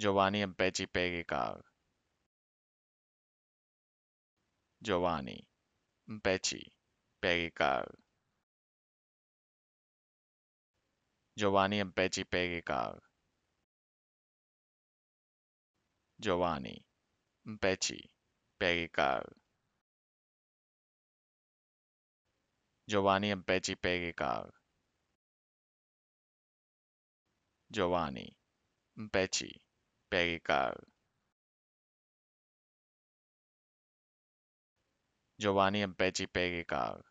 Giovanni and Betty Pegicag. Giovanni, Betty Pegicag. Giovanni and Betty Pegicag. Giovanni, Betty Pegicag. Giovanni and Betty Pegicag. Giovanni, Betty There you Giovanni and Benji, there you